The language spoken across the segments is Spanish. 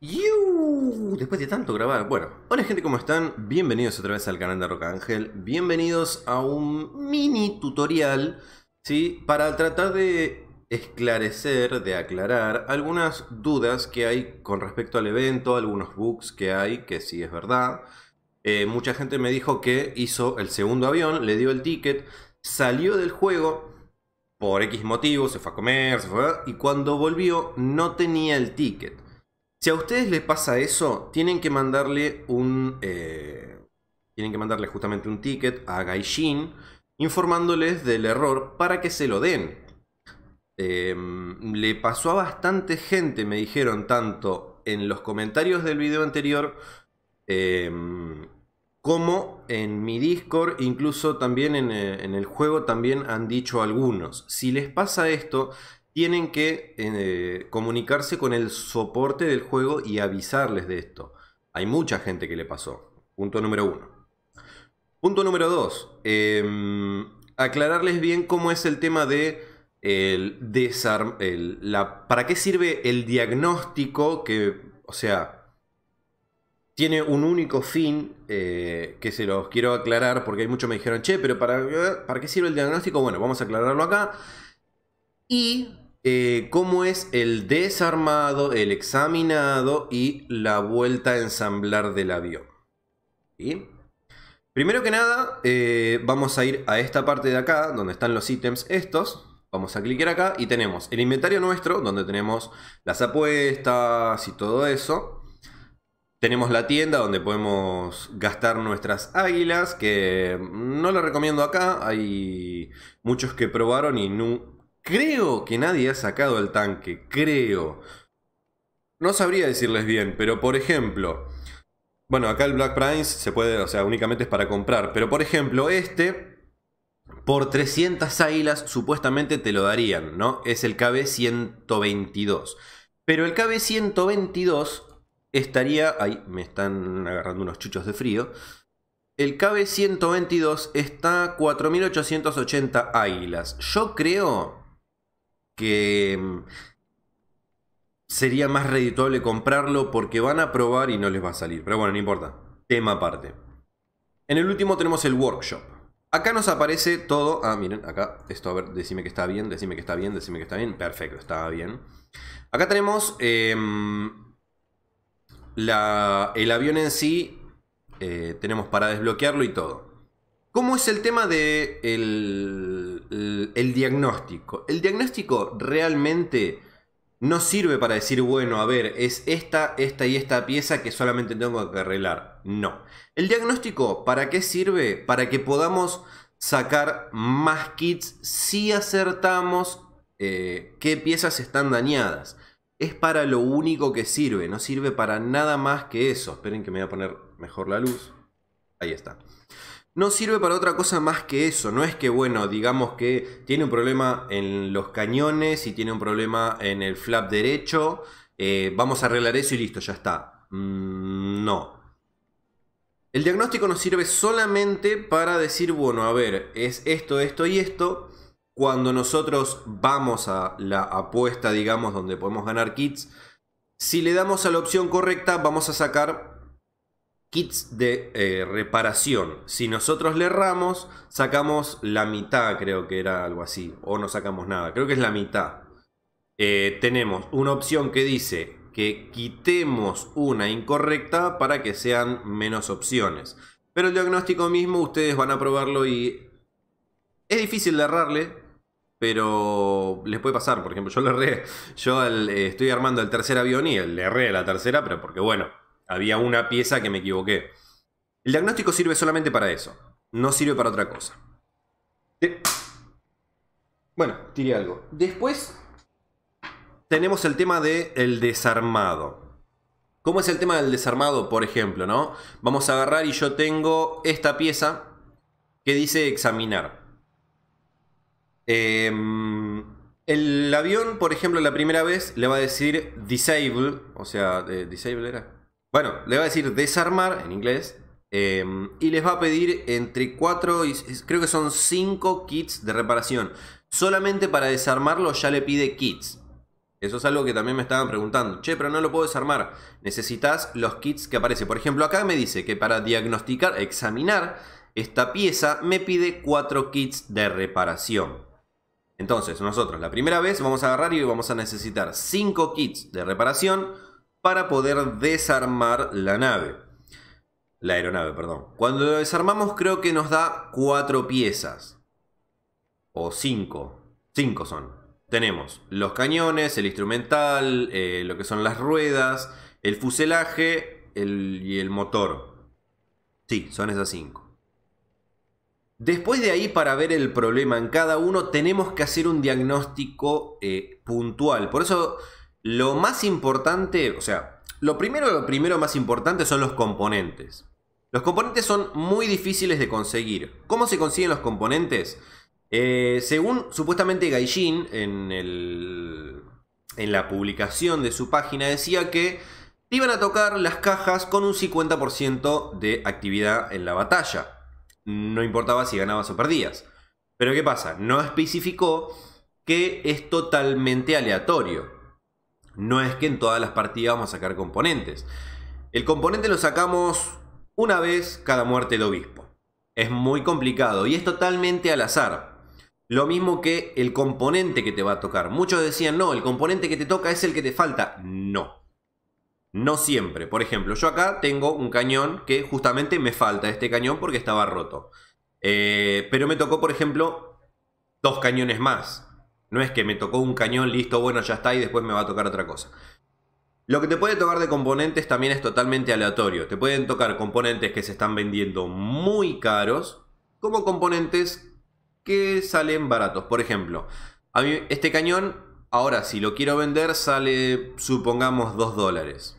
You, después de tanto grabar. Bueno, hola gente, ¿cómo están? Bienvenidos otra vez al canal de Angel Bienvenidos a un mini tutorial, ¿sí? Para tratar de esclarecer, de aclarar algunas dudas que hay con respecto al evento, algunos bugs que hay, que sí es verdad. Eh, mucha gente me dijo que hizo el segundo avión, le dio el ticket, salió del juego por X motivos, se fue a comer, se fue y cuando volvió no tenía el ticket. Si a ustedes les pasa eso, tienen que mandarle un. Eh, tienen que mandarle justamente un ticket a Gaijin informándoles del error para que se lo den. Em, le pasó a bastante gente, me dijeron tanto en los comentarios del video anterior em, como en mi Discord, incluso también eh, en el juego también han dicho algunos. Si les pasa esto, tienen que eh, comunicarse con el soporte del juego y avisarles de esto. Hay mucha gente que le pasó. Punto número uno. Punto número dos. Em, aclararles bien cómo es el tema de el desarm la, para qué sirve el diagnóstico que, o sea, tiene un único fin eh, que se los quiero aclarar porque hay muchos me dijeron, che, pero para, eh, ¿para qué sirve el diagnóstico? Bueno, vamos a aclararlo acá y eh, cómo es el desarmado, el examinado y la vuelta a ensamblar del avión. y Primero que nada, eh, vamos a ir a esta parte de acá, donde están los ítems estos. Vamos a clicar acá y tenemos el inventario nuestro, donde tenemos las apuestas y todo eso. Tenemos la tienda donde podemos gastar nuestras águilas, que no la recomiendo acá. Hay muchos que probaron y no Creo que nadie ha sacado el tanque, creo. No sabría decirles bien, pero por ejemplo... Bueno, acá el Black Prince se puede, o sea, únicamente es para comprar. Pero por ejemplo, este, por 300 águilas supuestamente te lo darían, ¿no? Es el KB-122. Pero el KB-122 estaría... Ahí me están agarrando unos chuchos de frío. El KB-122 está a 4.880 águilas. Yo creo que mm, sería más redituable comprarlo porque van a probar y no les va a salir. Pero bueno, no importa. Tema aparte. En el último tenemos el workshop. Acá nos aparece todo. Ah, miren, acá. Esto, a ver, decime que está bien, decime que está bien, decime que está bien. Perfecto, está bien. Acá tenemos em, el avión en sí. Eh, tenemos para desbloquearlo y todo. ¿Cómo es el tema de el, diagnóstico? El diagnóstico realmente no sirve para decir, bueno, a ver, es esta, esta y esta pieza que solamente tengo que arreglar. No. El diagnóstico, ¿para qué sirve? Para que podamos sacar más kits si acertamos eh, qué piezas están dañadas. Es para lo único que sirve, no sirve para nada más que eso. Esperen que me voy a poner mejor la luz. Ahí está no sirve para otra cosa más que eso. No es que, bueno, digamos que tiene un problema en los cañones y tiene un problema en el flap derecho. Eh, vamos a arreglar eso y listo, ya está. Mm, no. El diagnóstico nos sirve solamente para decir, bueno, a ver, es esto, esto y esto. Cuando nosotros vamos a la apuesta, digamos, donde podemos ganar kits, si le damos a la opción correcta, vamos a sacar kits de eh, reparación. Si nosotros le erramos, sacamos la mitad, creo que era algo así, o no sacamos nada, creo que es la mitad. Eh, tenemos una opción que dice que quitemos una incorrecta para que sean menos opciones. Pero el diagnóstico mismo ustedes van a probarlo y es difícil de errarle, pero les puede pasar. Por ejemplo, yo le erré, yo eh, estoy armando el tercer avión y le erré la tercera, pero porque bueno, había una pieza que me equivoqué. El diagnóstico sirve solamente para eso, no sirve para otra cosa. Bueno, tiré algo. Después tenemos el tema del el desarmado. ¿Cómo es el tema del desarmado, por ejemplo? ¿no? Vamos a agarrar y yo tengo esta pieza que dice examinar. Em, el avión, por ejemplo, la primera vez le va a decir disable, o sea, eh, disable era. Bueno, le va a decir desarmar en inglés. Em, y les va a pedir entre 4 y creo que son 5 kits de reparación. Solamente para desarmarlo ya le pide kits. Eso es algo que también me estaban preguntando. Che, pero no lo puedo desarmar. Necesitas los kits que aparece. Por ejemplo, acá me dice que para diagnosticar, examinar esta pieza, me pide 4 kits de reparación. Entonces, nosotros la primera vez vamos a agarrar y vamos a necesitar 5 kits de reparación para poder desarmar la nave. La aeronave, perdón. Cuando desarmamos creo que nos da cuatro piezas. O cinco. Cinco son. Tenemos los cañones, el instrumental, eh, lo que son las ruedas, el fuselaje y el motor. Sí, son esas cinco. Después de ahí, para ver el problema en cada uno, tenemos que hacer un diagnóstico eh, puntual. Por eso lo más importante, o sea, lo primero, lo primero más importante son los componentes. Los componentes son muy difíciles de conseguir. ¿Cómo se consiguen los componentes? Eh, según supuestamente Gaijin, en, en la publicación de su página, decía que te iban a tocar las cajas con un 50% de actividad en la batalla. No importaba si ganabas o perdías. Pero ¿qué pasa? No especificó que es totalmente aleatorio. No es que en todas las partidas vamos a sacar componentes. El componente lo sacamos una vez cada muerte del obispo. Es muy complicado y es totalmente al azar. Lo mismo que el componente que te va a tocar. Muchos decían, no, el componente que te toca es el que te falta. No. No siempre. Por ejemplo, yo acá tengo un cañón que justamente me falta este cañón porque estaba roto. Eh, pero me tocó, por ejemplo, dos cañones más. No es que me tocó un cañón, listo, bueno, ya está y después me va a tocar otra cosa. Lo que te puede tocar de componentes también es totalmente aleatorio. Te pueden tocar componentes que se están vendiendo muy caros, como componentes que salen baratos. Por ejemplo, a mí este cañón, ahora si lo quiero vender, sale, supongamos, 2 dólares.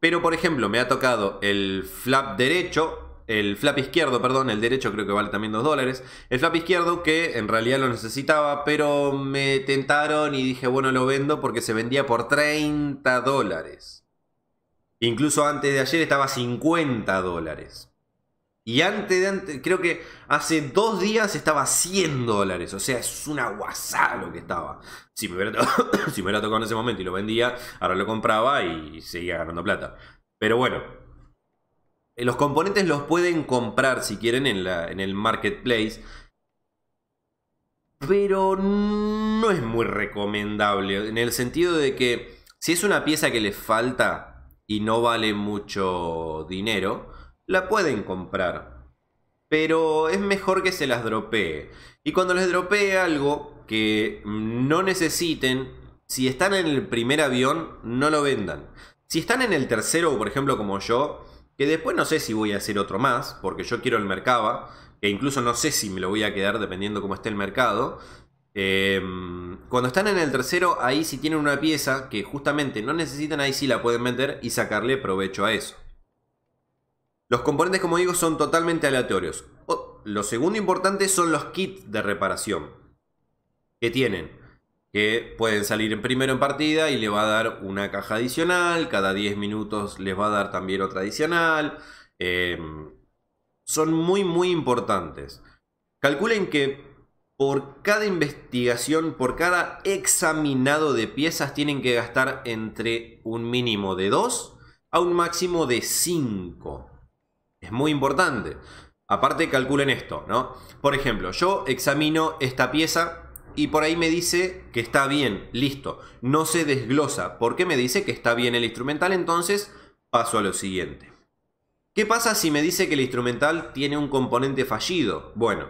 Pero por ejemplo, me ha tocado el flap derecho, el flap izquierdo, perdón, el derecho creo que vale también 2 dólares. El flap izquierdo que en realidad lo necesitaba, pero me tentaron y dije, bueno, lo vendo porque se vendía por 30 dólares. Incluso antes de ayer estaba 50 dólares. Y antes de antes, creo que hace dos días estaba 100 dólares. O sea, es una guasada lo que estaba. Si me, hubiera si me hubiera tocado en ese momento y lo vendía, ahora lo compraba y seguía ganando plata. Pero bueno, eh, los componentes los pueden comprar si quieren en, la, en el marketplace. Pero no es muy recomendable. En el sentido de que si es una pieza que les falta y no vale mucho dinero, la pueden comprar. Pero es mejor que se las dropee. Y cuando les dropee algo que no necesiten, si están en el primer avión, no lo vendan. Si están en el tercero, por ejemplo, como yo, que después no sé si voy a hacer otro más, porque yo quiero el Mercaba, que incluso no sé si me lo voy a quedar dependiendo cómo esté el mercado. Em, cuando están en el tercero, ahí si tienen una pieza que justamente no necesitan, ahí sí la pueden vender y sacarle provecho a eso. Los componentes, como digo, son totalmente aleatorios. lo segundo importante son los kits de reparación. Que tienen que pueden salir en primero en partida y le va a dar una caja adicional, cada 10 minutos les va a dar también otra adicional. Eh, son muy muy importantes. Calculen que por cada investigación, por cada examinado de piezas, tienen que gastar entre un mínimo de 2 a un máximo de 5. Es muy importante. Aparte, calculen esto, ¿no? Por ejemplo, yo examino esta pieza y por ahí me dice que está bien, listo. No se desglosa porque me dice que está bien el instrumental, entonces paso a lo siguiente. ¿Qué pasa si me dice que el instrumental tiene un componente fallido? Bueno,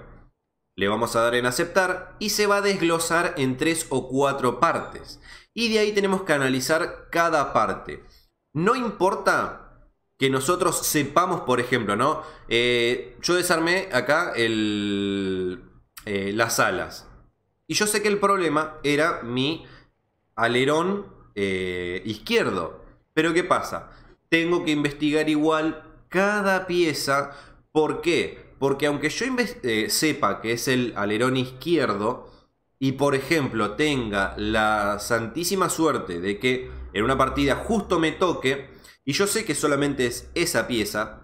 le vamos a dar en aceptar y se va a desglosar en tres o cuatro partes. Y de ahí tenemos que analizar cada parte. No importa que nosotros sepamos, por ejemplo, ¿no? Eh, yo desarmé acá el, eh, las alas. Y yo sé que el problema era mi alerón eh, izquierdo. Pero ¿qué pasa? Tengo que investigar igual cada pieza. ¿Por qué? Porque aunque yo eh, sepa que es el alerón izquierdo y por ejemplo tenga la santísima suerte de que en una partida justo me toque y yo sé que solamente es esa pieza,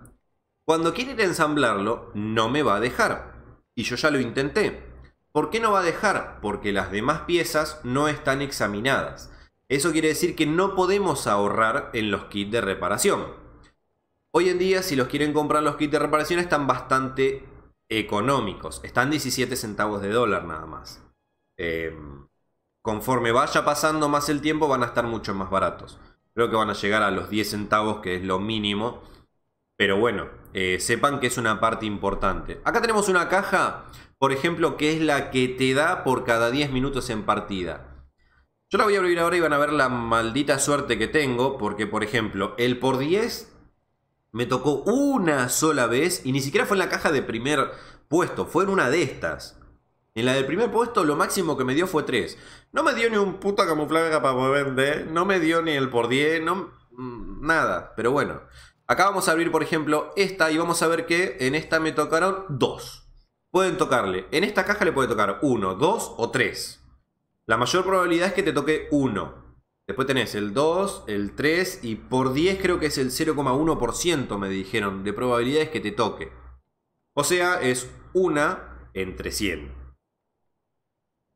cuando quiera ensamblarlo no me va a dejar. Y yo ya lo intenté. ¿Por qué no va a dejar? Porque las demás piezas no están examinadas. Eso quiere decir que no podemos ahorrar en los kits de reparación. Hoy en día, si los quieren comprar los kits de reparación, están bastante económicos. Están 17 centavos de dólar nada más. Em, conforme vaya pasando más el tiempo, van a estar mucho más baratos. Creo que van a llegar a los 10 centavos, que es lo mínimo pero bueno, eh, sepan que es una parte importante. Acá tenemos una caja, por ejemplo, que es la que te da por cada 10 minutos en partida. Yo la voy a abrir ahora y van a ver la maldita suerte que tengo, porque por ejemplo, el por 10 me tocó una sola vez y ni siquiera fue en la caja de primer puesto, fue en una de estas. En la del primer puesto lo máximo que me dio fue 3. No me dio ni un puta camuflaje para poder vender, no me dio ni el por 10, no... Mm, nada, pero bueno, Acá vamos a abrir, por ejemplo, esta y vamos a ver que en esta me tocaron dos. Pueden tocarle. En esta caja le puede tocar 1, 2 o 3. La mayor probabilidad es que te toque 1. Después tenés el 2, el 3 y por 10 creo que es el 0,1% me dijeron de probabilidades que te toque. O sea, es una entre 100.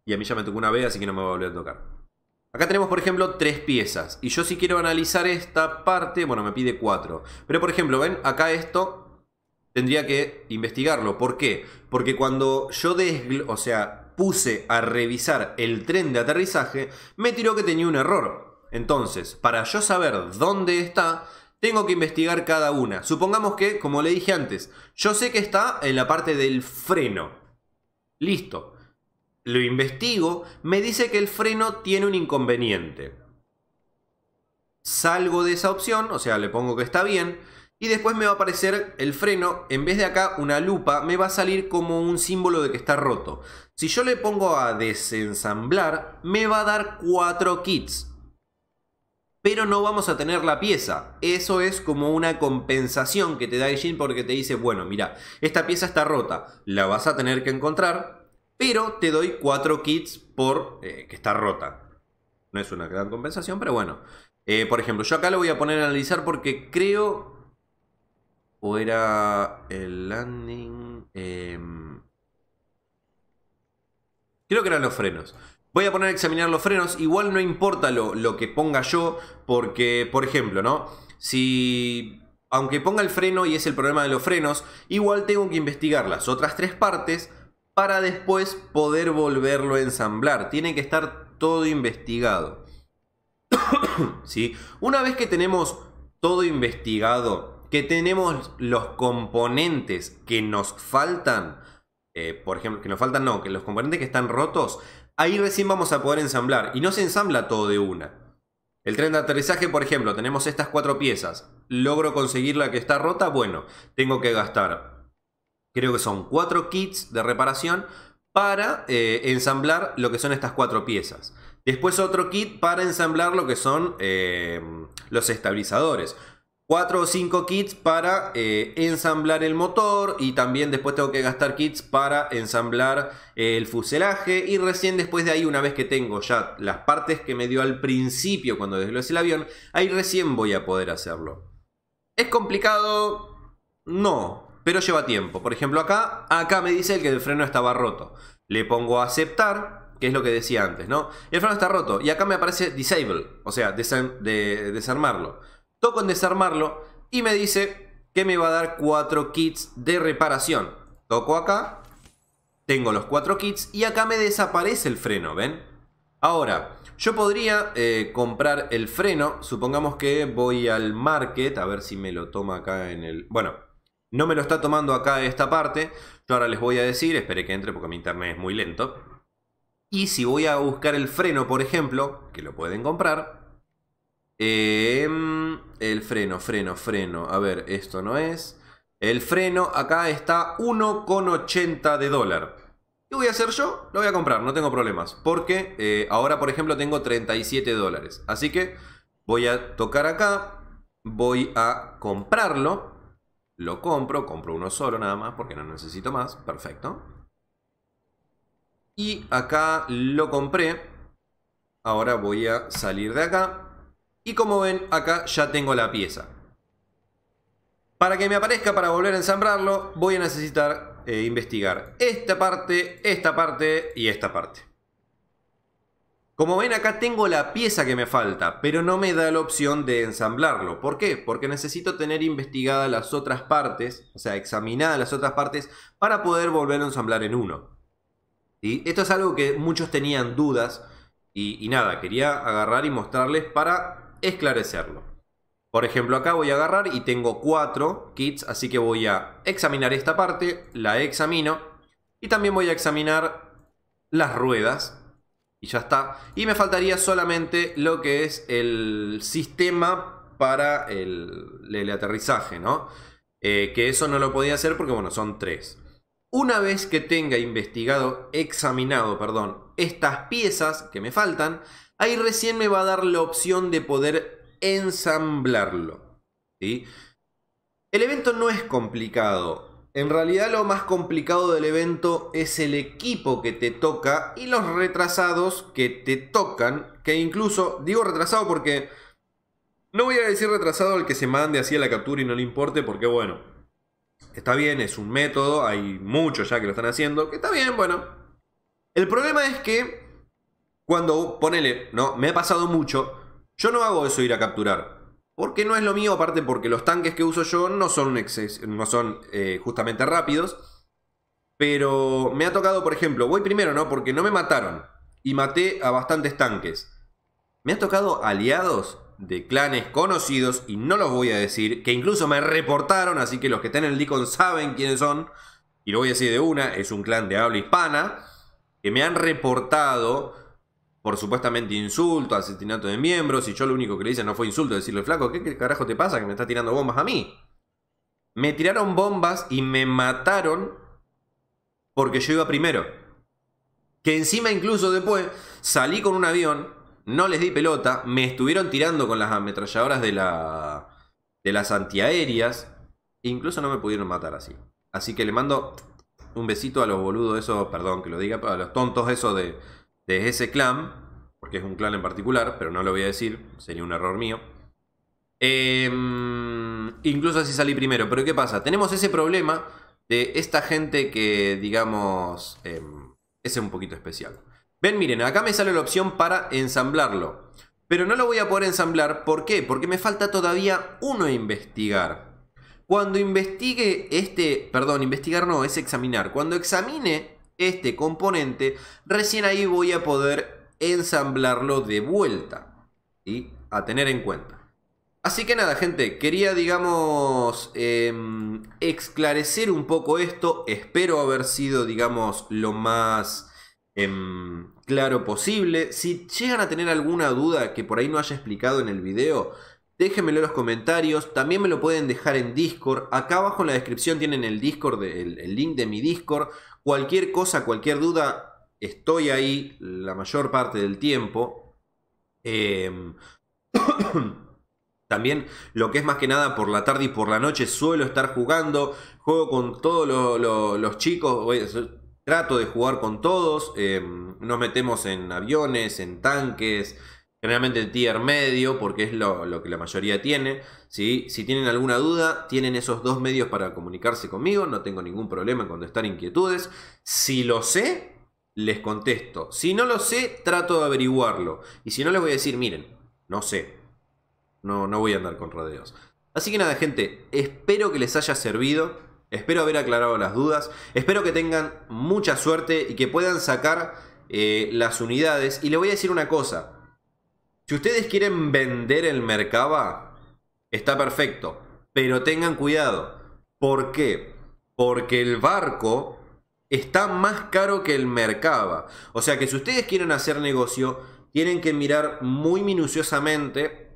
Y a mí ya me tocó una B así que no me va a volver a tocar. Acá tenemos, por ejemplo, tres piezas. Y yo si quiero analizar esta parte, bueno, me pide cuatro. Pero, por ejemplo, ven, acá esto tendría que investigarlo. ¿Por qué? Porque cuando yo des, o sea, puse a revisar el tren de aterrizaje, me tiró que tenía un error. Entonces, para yo saber dónde está, tengo que investigar cada una. Supongamos que, como le dije antes, yo sé que está en la parte del freno. Listo lo investigo, me dice que el freno tiene un inconveniente. Salgo de esa opción, o sea, le pongo que está bien, y después me va a aparecer el freno, en vez de acá una lupa, me va a salir como un símbolo de que está roto. Si yo le pongo a desensamblar, me va a dar cuatro kits. Pero no vamos a tener la pieza. Eso es como una compensación que te da el Jin porque te dice, bueno, mira, esta pieza está rota, la vas a tener que encontrar, pero te doy 4 kits por eh, que está rota. No es una gran compensación, pero bueno. Eh, por ejemplo, yo acá lo voy a poner a analizar porque creo... O era el landing... Em, creo que eran los frenos. Voy a poner a examinar los frenos. Igual no importa lo, lo que ponga yo porque, por ejemplo, ¿no? Si aunque ponga el freno y es el problema de los frenos, igual tengo que investigar las otras tres partes para después poder volverlo a ensamblar. Tiene que estar todo investigado. ¿Sí? Una vez que tenemos todo investigado, que tenemos los componentes que nos faltan, eh, por ejemplo, que nos faltan no, que los componentes que están rotos, ahí recién vamos a poder ensamblar. Y no se ensambla todo de una. El tren de aterrizaje, por ejemplo, tenemos estas cuatro piezas. Logro conseguir la que está rota, bueno, tengo que gastar creo que son cuatro kits de reparación para eh, ensamblar lo que son estas cuatro piezas. Después otro kit para ensamblar lo que son eh, los estabilizadores. Cuatro o cinco kits para eh, ensamblar el motor y también después tengo que gastar kits para ensamblar el fuselaje y recién después de ahí una vez que tengo ya las partes que me dio al principio cuando desglose el avión, ahí recién voy a poder hacerlo. ¿Es complicado? No, pero lleva tiempo. Por ejemplo, acá, acá me dice el que el freno estaba roto. Le pongo a aceptar, que es lo que decía antes, ¿no? el freno está roto. Y acá me aparece disable, o sea, desarmarlo. Toco en desarmarlo y me dice que me va a dar cuatro kits de reparación. Toco acá, tengo los cuatro kits y acá me desaparece el freno, ¿ven? Ahora, yo podría eh, comprar el freno. Supongamos que voy al market, a ver si me lo toma acá en el... Bueno, no me lo está tomando acá esta parte. Yo ahora les voy a decir, espere que entre porque mi internet es muy lento. Y si voy a buscar el freno, por ejemplo, que lo pueden comprar. Em, el freno, freno, freno. A ver, esto no es. El freno acá está 1,80 de dólar. ¿Qué voy a hacer yo? Lo voy a comprar, no tengo problemas. Porque eh, ahora, por ejemplo, tengo 37 dólares. Así que voy a tocar acá. Voy a comprarlo. Lo compro, compro uno solo nada más porque no necesito más. Perfecto. Y acá lo compré. Ahora voy a salir de acá. Y como ven, acá ya tengo la pieza. Para que me aparezca para volver a ensamblarlo voy a necesitar eh, investigar esta parte, esta parte y esta parte. Como ven acá tengo la pieza que me falta, pero no me da la opción de ensamblarlo. ¿Por qué? Porque necesito tener investigadas las otras partes, o sea, examinadas las otras partes, para poder volver a ensamblar en uno. Y Esto es algo que muchos tenían dudas y, y nada, quería agarrar y mostrarles para esclarecerlo. Por ejemplo, acá voy a agarrar y tengo cuatro kits, así que voy a examinar esta parte, la examino y también voy a examinar las ruedas y ya está. Y me faltaría solamente lo que es el sistema para el, aterrizaje, ¿no? Eh, que eso no lo podía hacer porque, bueno, son tres. Una vez que tenga investigado, examinado, perdón, estas piezas que me faltan, ahí recién me va a dar la opción de poder ensamblarlo. ¿sí? El evento no es complicado. En realidad lo más complicado del evento es el equipo que te toca y los retrasados que te tocan, que incluso digo retrasado porque no voy a decir retrasado al que se mande así a la captura y no le importe porque bueno, está bien, es un método, hay muchos ya que lo están haciendo, que está bien, bueno. El problema es que cuando ponele, no, me ha pasado mucho, yo no hago eso ir a capturar. Porque no es lo mío, aparte porque los tanques que uso yo no son, no son eh, justamente rápidos. Pero me ha tocado, por ejemplo, voy primero, ¿no? Porque no me mataron. Y maté a bastantes tanques. Me ha tocado aliados de clanes conocidos, y no los voy a decir, que incluso me reportaron, así que los que están en el Deacon saben quiénes son. Y lo voy a decir de una, es un clan de habla hispana, que me han reportado por supuestamente insulto, asesinato de miembros, y yo lo único que le hice no fue insulto, decirle, flaco, ¿qué, carajo te pasa que me estás tirando bombas a mí? Me tiraron bombas y me mataron porque yo iba primero. Que encima incluso después salí con un avión, no les di pelota, me estuvieron tirando con las ametralladoras de, la, de las antiaéreas, e incluso no me pudieron matar así. Así que le mando un besito a los boludos esos, perdón que lo diga, para a los tontos esos de, de ese clan, porque es un clan en particular, pero no lo voy a decir, sería un error mío. Em, incluso así salí primero, pero ¿qué pasa? Tenemos ese problema de esta gente que, digamos, em, es un poquito especial. Ven, miren, acá me sale la opción para ensamblarlo. Pero no lo voy a poder ensamblar, ¿por qué? Porque me falta todavía uno investigar. Cuando investigue este, perdón, investigar no, es examinar. Cuando examine este componente, recién ahí voy a poder ensamblarlo de vuelta. y A tener en cuenta. Así que nada, gente, quería, digamos, em, esclarecer un poco esto. Espero haber sido, digamos, lo más em, claro posible. Si llegan a tener alguna duda que por ahí no haya explicado en el video, Déjenmelo en los comentarios, también me lo pueden dejar en Discord. Acá abajo en la descripción tienen el Discord, el, link de mi Discord. Cualquier cosa, cualquier duda, estoy ahí la mayor parte del tiempo. Em, también lo que es más que nada por la tarde y por la noche suelo estar jugando, juego con todos los chicos, trato de jugar con todos, em, nos metemos en aviones, en tanques, generalmente el tier medio, porque es lo, que la mayoría tiene. Si tienen alguna duda, tienen esos dos medios para comunicarse conmigo, no tengo ningún problema cuando están inquietudes. Si lo sé, les contesto. Si no lo sé, trato de averiguarlo. Y si no, les voy a decir, miren, no sé. No, no voy a andar con rodeos. Así que nada, gente, espero que les haya servido. Espero haber aclarado las dudas. Espero que tengan mucha suerte y que puedan sacar eh, las unidades. Y les voy a decir una cosa. Si ustedes quieren vender el Mercaba, está perfecto. Pero tengan cuidado. ¿Por qué? Porque el barco está más caro que el Mercaba. O sea que si ustedes quieren hacer negocio, tienen que mirar muy minuciosamente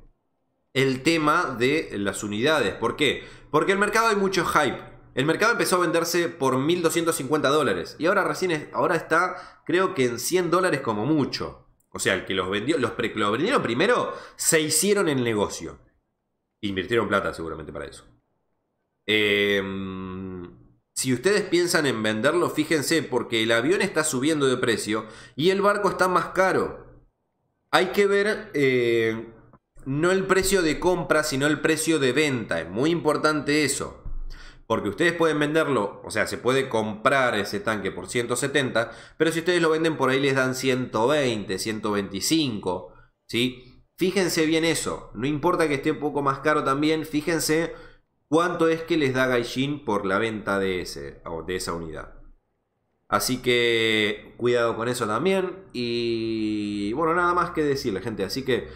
el tema de las unidades. ¿Por qué? Porque el mercado hay mucho hype. El mercado empezó a venderse por 1.250 dólares y ahora recién ahora está creo que en 100 dólares como mucho. O sea, el que los vendió, los vendieron primero, se hicieron el negocio. Invirtieron plata seguramente para eso. Em, si ustedes piensan en venderlo, fíjense, porque el avión está subiendo de precio y el barco está más caro. Hay que ver eh, no el precio de compra, sino el precio de venta. Es muy importante eso. Porque ustedes pueden venderlo, o sea, se puede comprar ese tanque por 170, pero si ustedes lo venden por ahí les dan 120, 125, ¿sí? Fíjense bien eso, no importa que esté un poco más caro también, fíjense cuánto es que les da Gaijin por la venta de, ese, de esa unidad. Así que cuidado con eso también. Y bueno, nada más que decirle, gente. Así que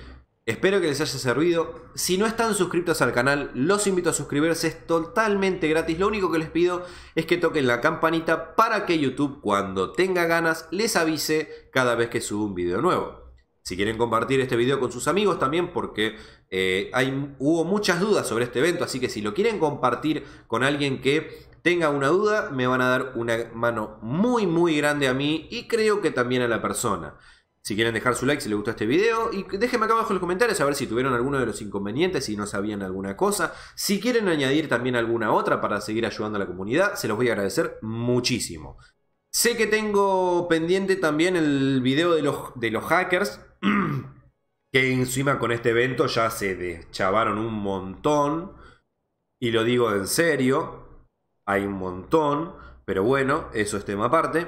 Espero que les haya servido. Si no están suscritos al canal, los invito a suscribirse, es totalmente gratis. Lo único que les pido es que toquen la campanita para que YouTube cuando tenga ganas les avise cada vez que subo un video nuevo. Si quieren compartir este video con sus amigos también porque eh, hay, hubo muchas dudas sobre este evento, así que si lo quieren compartir con alguien que tenga una duda, me van a dar una mano muy muy grande a mí y creo que también a la persona. Si quieren dejar su like si les gustó este video y déjenme acá abajo en los comentarios a ver si tuvieron alguno de los inconvenientes, si no sabían alguna cosa. Si quieren añadir también alguna otra para seguir ayudando a la comunidad, se los voy a agradecer muchísimo. Sé que tengo pendiente también el video de los, de los hackers, que encima con este evento ya se deschavaron un montón. Y lo digo en serio, hay un montón, pero bueno, eso es tema aparte.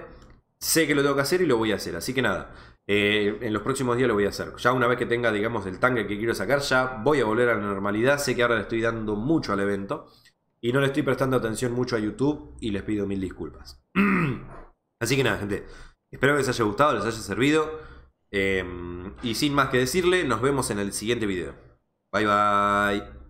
Sé que lo tengo que hacer y lo voy a hacer, así que nada. Eh, en los próximos días lo voy a hacer. Ya una vez que tenga, digamos, el tanque que quiero sacar, ya voy a volver a la normalidad. Sé que ahora le estoy dando mucho al evento y no le estoy prestando atención mucho a YouTube y les pido mil disculpas. Así que nada, gente. Espero que les haya gustado, les haya servido. Em, y sin más que decirle, nos vemos en el siguiente video. Bye bye.